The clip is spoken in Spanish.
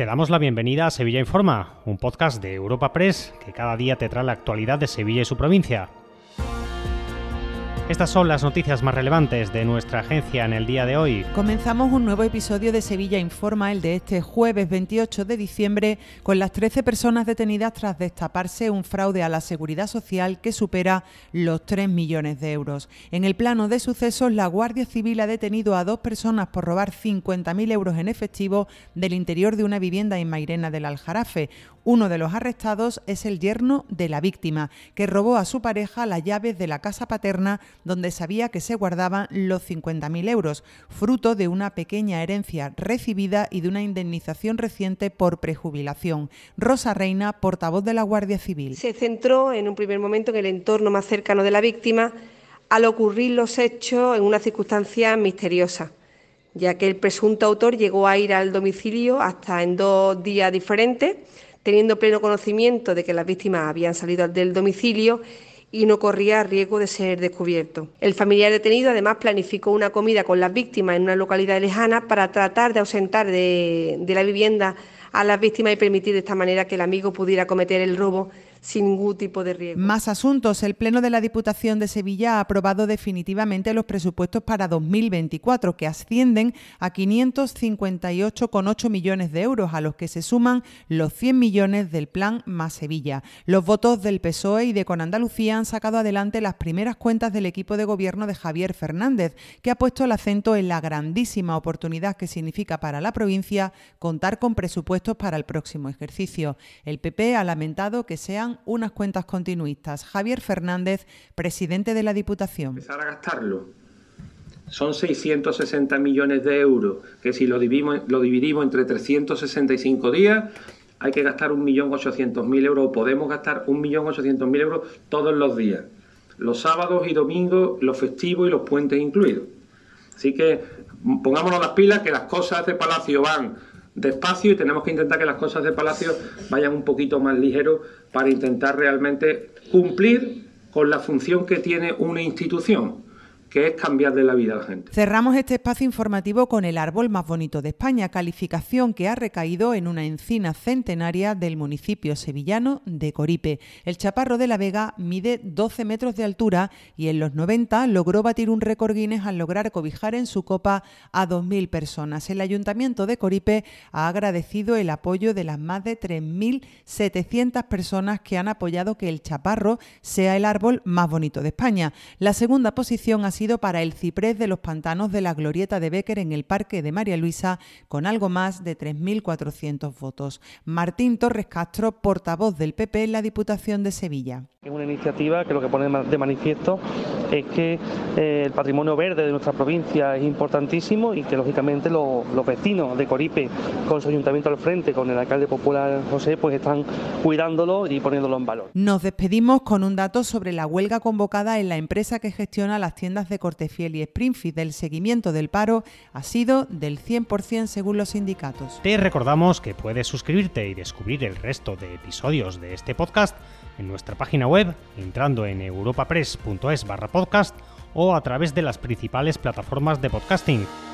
Te damos la bienvenida a Sevilla Informa, un podcast de Europa Press que cada día te trae la actualidad de Sevilla y su provincia. Estas son las noticias más relevantes de nuestra agencia en el día de hoy. Comenzamos un nuevo episodio de Sevilla Informa, el de este jueves 28 de diciembre, con las 13 personas detenidas tras destaparse un fraude a la seguridad social que supera los 3 millones de euros. En el plano de sucesos, la Guardia Civil ha detenido a dos personas por robar 50.000 euros en efectivo del interior de una vivienda en Mairena del Aljarafe. Uno de los arrestados es el yerno de la víctima, que robó a su pareja las llaves de la casa paterna donde sabía que se guardaban los 50.000 euros, fruto de una pequeña herencia recibida y de una indemnización reciente por prejubilación. Rosa Reina, portavoz de la Guardia Civil. Se centró en un primer momento en el entorno más cercano de la víctima al ocurrir los hechos en una circunstancia misteriosa, ya que el presunto autor llegó a ir al domicilio hasta en dos días diferentes teniendo pleno conocimiento de que las víctimas habían salido del domicilio y no corría riesgo de ser descubierto. El familiar detenido además planificó una comida con las víctimas en una localidad lejana para tratar de ausentar de, la vivienda a las víctimas y permitir de esta manera que el amigo pudiera cometer el robo sin ningún tipo de riesgo. Más asuntos. El Pleno de la Diputación de Sevilla ha aprobado definitivamente los presupuestos para 2024, que ascienden a 558,8 millones de euros, a los que se suman los 100 millones del Plan Más Sevilla. Los votos del PSOE y de Con Andalucía han sacado adelante las primeras cuentas del equipo de gobierno de Javier Fernández, que ha puesto el acento en la grandísima oportunidad que significa para la provincia contar con presupuestos para el próximo ejercicio. El PP ha lamentado que sean unas cuentas continuistas. Javier Fernández, presidente de la Diputación. Empezar a gastarlo. Son 660 millones de euros, que si lo dividimos, lo dividimos entre 365 días, hay que gastar 1.800.000 euros, o podemos gastar 1.800.000 euros todos los días, los sábados y domingos, los festivos y los puentes incluidos. Así que mm, pongámonos las pilas que las cosas de Palacio van despacio y tenemos que intentar que las cosas de Palacio vayan un poquito más ligero para intentar realmente cumplir con la función que tiene una institución que es de la vida a la gente. Cerramos este espacio informativo con el árbol más bonito de España, calificación que ha recaído en una encina centenaria del municipio sevillano de Coripe. El Chaparro de la Vega mide 12 metros de altura y en los 90 logró batir un récord Guinness al lograr cobijar en su copa a 2.000 personas. El ayuntamiento de Coripe ha agradecido el apoyo de las más de 3.700 personas que han apoyado que el Chaparro sea el árbol más bonito de España. La segunda posición ha sido para el ciprés de los pantanos de la glorieta de Becker en el Parque de María Luisa, con algo más de 3.400 votos. Martín Torres Castro, portavoz del PP en la Diputación de Sevilla. Es una iniciativa que lo que pone de manifiesto es que eh, el patrimonio verde de nuestra provincia es importantísimo y que lógicamente los vecinos de Coripe, con su ayuntamiento al frente, con el alcalde popular José, pues están cuidándolo y poniéndolo en valor. Nos despedimos con un dato sobre la huelga convocada en la empresa que gestiona las tiendas de Cortefiel y Springfield. del seguimiento del paro ha sido del 100% según los sindicatos. Te recordamos que puedes suscribirte y descubrir el resto de episodios de este podcast en nuestra página web web entrando en europapress.es barra podcast o a través de las principales plataformas de podcasting